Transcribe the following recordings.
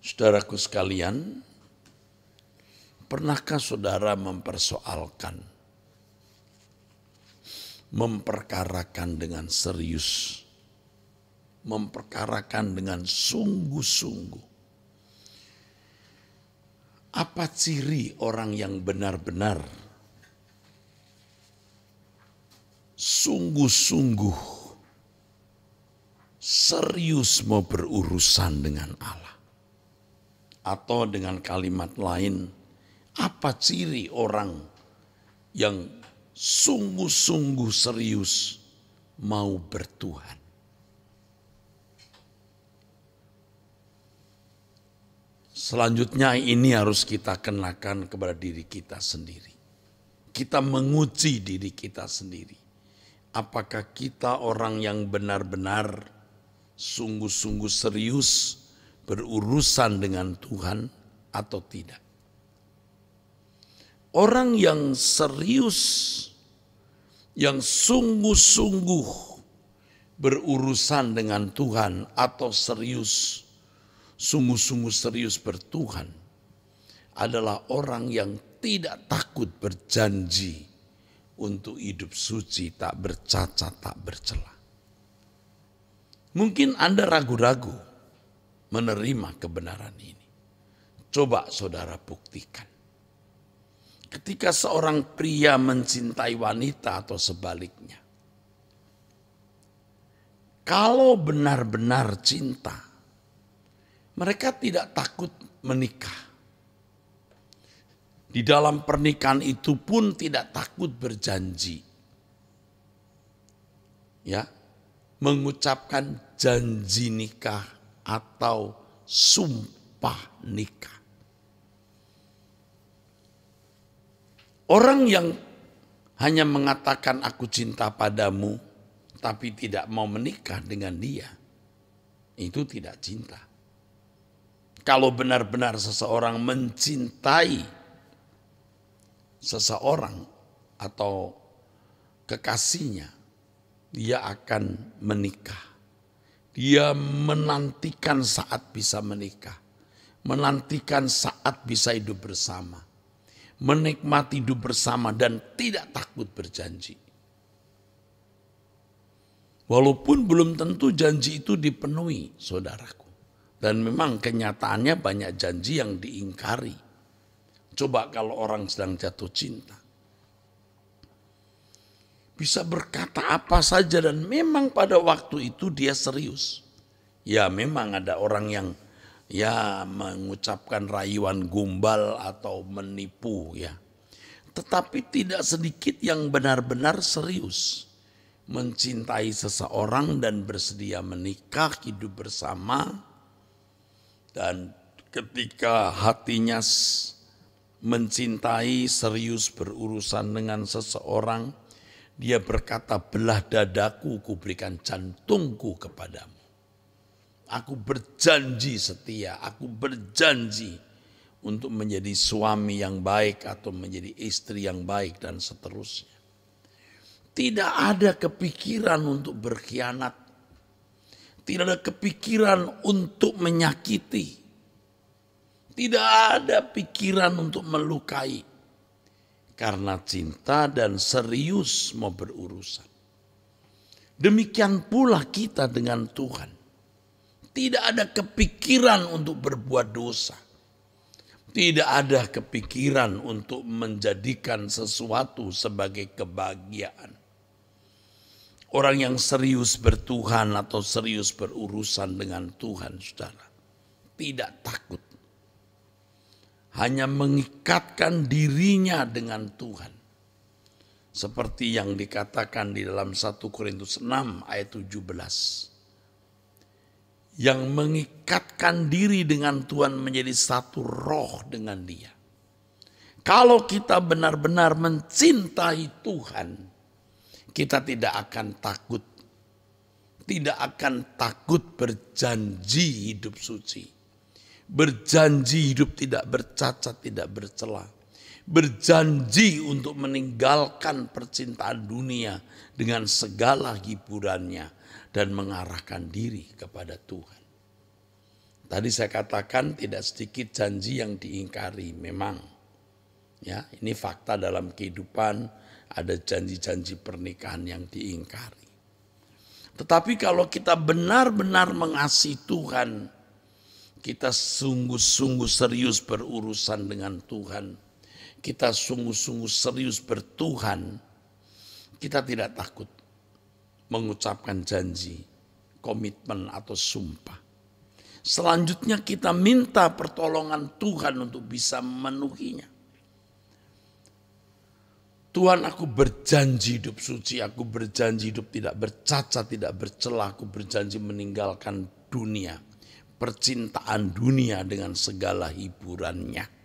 Saudaraku sekalian, pernahkah saudara mempersoalkan, memperkarakan dengan serius, memperkarakan dengan sungguh-sungguh? Apa ciri orang yang benar-benar sungguh-sungguh serius mau berurusan dengan Allah? Atau dengan kalimat lain, apa ciri orang yang sungguh-sungguh serius mau bertuhan? Selanjutnya ini harus kita kenakan kepada diri kita sendiri. Kita menguji diri kita sendiri. Apakah kita orang yang benar-benar sungguh-sungguh serius berurusan dengan Tuhan atau tidak. Orang yang serius, yang sungguh-sungguh berurusan dengan Tuhan atau serius, sungguh-sungguh serius bertuhan adalah orang yang tidak takut berjanji untuk hidup suci, tak bercacat, tak bercela. Mungkin Anda ragu-ragu menerima kebenaran ini. Coba saudara buktikan. Ketika seorang pria mencintai wanita atau sebaliknya. Kalau benar-benar cinta, mereka tidak takut menikah. Di dalam pernikahan itu pun tidak takut berjanji. Ya, mengucapkan janji nikah atau sumpah nikah. Orang yang hanya mengatakan aku cinta padamu tapi tidak mau menikah dengan dia, itu tidak cinta. Kalau benar-benar seseorang mencintai seseorang atau kekasihnya, dia akan menikah. Dia menantikan saat bisa menikah. Menantikan saat bisa hidup bersama. Menikmati hidup bersama dan tidak takut berjanji. Walaupun belum tentu janji itu dipenuhi, saudaraku. Dan memang kenyataannya banyak janji yang diingkari. Coba kalau orang sedang jatuh cinta bisa berkata apa saja dan memang pada waktu itu dia serius. Ya memang ada orang yang ya mengucapkan rayuan gumbal atau menipu ya. Tetapi tidak sedikit yang benar-benar serius mencintai seseorang dan bersedia menikah hidup bersama dan ketika hatinya mencintai serius berurusan dengan seseorang dia berkata, belah dadaku kuberikan jantungku kepadamu. Aku berjanji setia, aku berjanji untuk menjadi suami yang baik atau menjadi istri yang baik dan seterusnya. Tidak ada kepikiran untuk berkhianat. Tidak ada kepikiran untuk menyakiti. Tidak ada pikiran untuk melukai karena cinta dan serius mau berurusan. Demikian pula kita dengan Tuhan. Tidak ada kepikiran untuk berbuat dosa. Tidak ada kepikiran untuk menjadikan sesuatu sebagai kebahagiaan. Orang yang serius bertuhan atau serius berurusan dengan Tuhan, saudara, tidak takut hanya mengikatkan dirinya dengan Tuhan. Seperti yang dikatakan di dalam 1 Korintus 6 ayat 17. Yang mengikatkan diri dengan Tuhan menjadi satu roh dengan dia. Kalau kita benar-benar mencintai Tuhan, kita tidak akan takut. Tidak akan takut berjanji hidup suci berjanji hidup tidak bercacat, tidak bercela, berjanji untuk meninggalkan percintaan dunia dengan segala hiburannya dan mengarahkan diri kepada Tuhan. Tadi saya katakan tidak sedikit janji yang diingkari, memang. Ya, ini fakta dalam kehidupan ada janji-janji pernikahan yang diingkari. Tetapi kalau kita benar-benar mengasihi Tuhan, kita sungguh-sungguh serius berurusan dengan Tuhan. Kita sungguh-sungguh serius bertuhan. Kita tidak takut mengucapkan janji, komitmen atau sumpah. Selanjutnya kita minta pertolongan Tuhan untuk bisa memenuhinya. Tuhan aku berjanji hidup suci, aku berjanji hidup tidak bercacat, tidak bercelah, aku berjanji meninggalkan dunia percintaan dunia dengan segala hiburannya.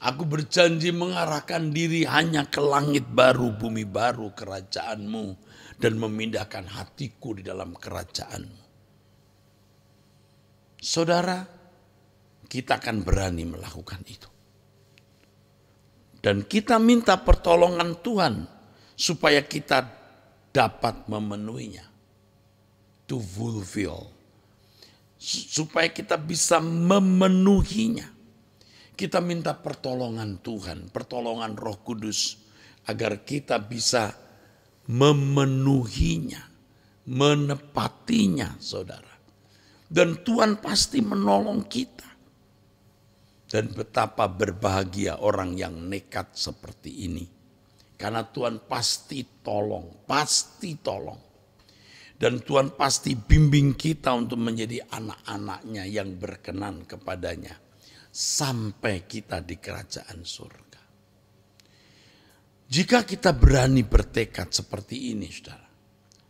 Aku berjanji mengarahkan diri hanya ke langit baru, bumi baru, kerajaanmu, dan memindahkan hatiku di dalam kerajaanmu. Saudara, kita akan berani melakukan itu. Dan kita minta pertolongan Tuhan supaya kita dapat memenuhinya to fulfill. Supaya kita bisa memenuhinya. Kita minta pertolongan Tuhan, pertolongan Roh Kudus agar kita bisa memenuhinya, menepatinya, Saudara. Dan Tuhan pasti menolong kita. Dan betapa berbahagia orang yang nekat seperti ini. Karena Tuhan pasti tolong, pasti tolong. Dan Tuhan pasti bimbing kita untuk menjadi anak-anaknya yang berkenan kepadanya. Sampai kita di kerajaan surga. Jika kita berani bertekad seperti ini saudara.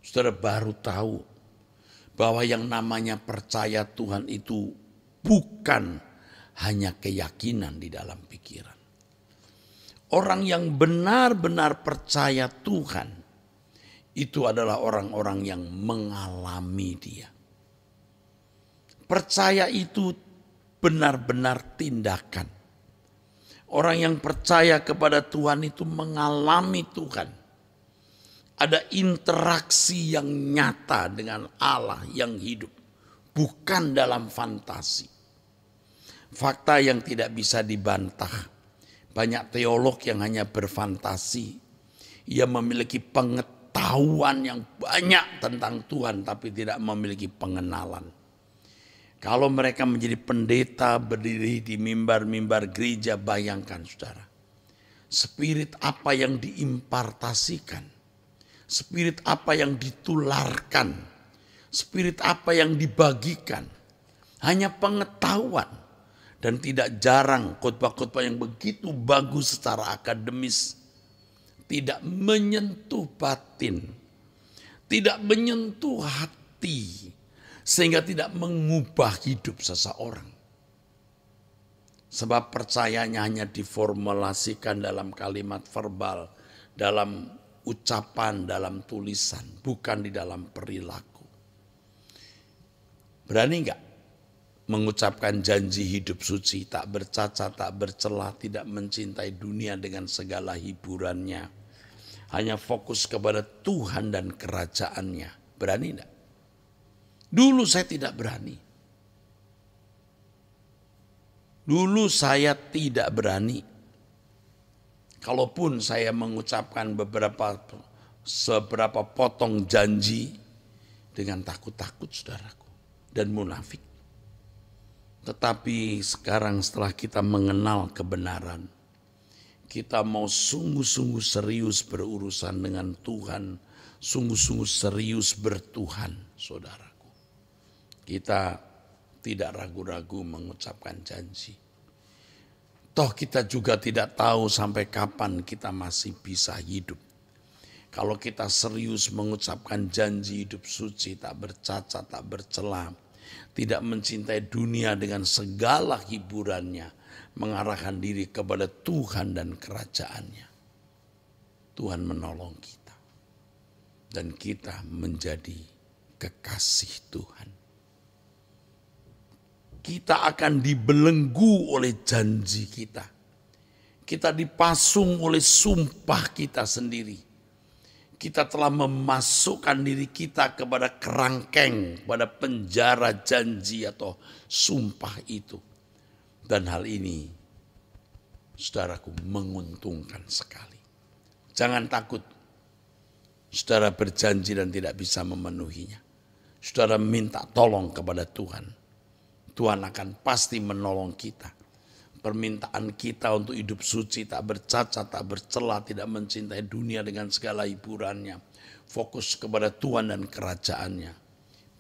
Saudara baru tahu bahwa yang namanya percaya Tuhan itu bukan hanya keyakinan di dalam pikiran. Orang yang benar-benar percaya Tuhan itu adalah orang-orang yang mengalami dia. Percaya itu benar-benar tindakan. Orang yang percaya kepada Tuhan itu mengalami Tuhan. Ada interaksi yang nyata dengan Allah yang hidup, bukan dalam fantasi. Fakta yang tidak bisa dibantah. Banyak teolog yang hanya berfantasi. Ia memiliki pengetahuan pengetahuan yang banyak tentang Tuhan tapi tidak memiliki pengenalan. Kalau mereka menjadi pendeta berdiri di mimbar-mimbar gereja, bayangkan saudara. Spirit apa yang diimpartasikan. Spirit apa yang ditularkan. Spirit apa yang dibagikan. Hanya pengetahuan. Dan tidak jarang khotbah-khotbah yang begitu bagus secara akademis tidak menyentuh batin, tidak menyentuh hati, sehingga tidak mengubah hidup seseorang. Sebab percayanya hanya diformulasikan dalam kalimat verbal, dalam ucapan, dalam tulisan, bukan di dalam perilaku. Berani enggak mengucapkan janji hidup suci, tak bercacat, tak bercelah, tidak mencintai dunia dengan segala hiburannya? hanya fokus kepada Tuhan dan kerajaannya. Berani tidak? Dulu saya tidak berani. Dulu saya tidak berani. Kalaupun saya mengucapkan beberapa seberapa potong janji dengan takut-takut saudaraku dan munafik. Tetapi sekarang setelah kita mengenal kebenaran, kita mau sungguh-sungguh serius berurusan dengan Tuhan, sungguh-sungguh serius bertuhan, saudaraku. Kita tidak ragu-ragu mengucapkan janji. Toh kita juga tidak tahu sampai kapan kita masih bisa hidup. Kalau kita serius mengucapkan janji hidup suci, tak bercacat, tak bercelah, tidak mencintai dunia dengan segala hiburannya, mengarahkan diri kepada Tuhan dan kerajaannya. Tuhan menolong kita. Dan kita menjadi kekasih Tuhan. Kita akan dibelenggu oleh janji kita. Kita dipasung oleh sumpah kita sendiri kita telah memasukkan diri kita kepada kerangkeng, pada penjara janji atau sumpah itu. Dan hal ini, saudaraku, menguntungkan sekali. Jangan takut, saudara berjanji dan tidak bisa memenuhinya. Saudara minta tolong kepada Tuhan. Tuhan akan pasti menolong kita permintaan kita untuk hidup suci, tak bercacat, tak bercela, tidak mencintai dunia dengan segala hiburannya. Fokus kepada Tuhan dan kerajaannya.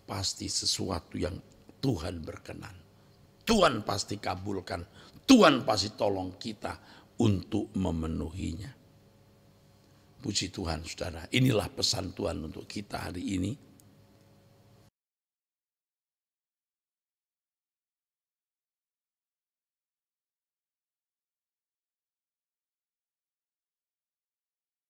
Pasti sesuatu yang Tuhan berkenan. Tuhan pasti kabulkan. Tuhan pasti tolong kita untuk memenuhinya. Puji Tuhan saudara, inilah pesan Tuhan untuk kita hari ini.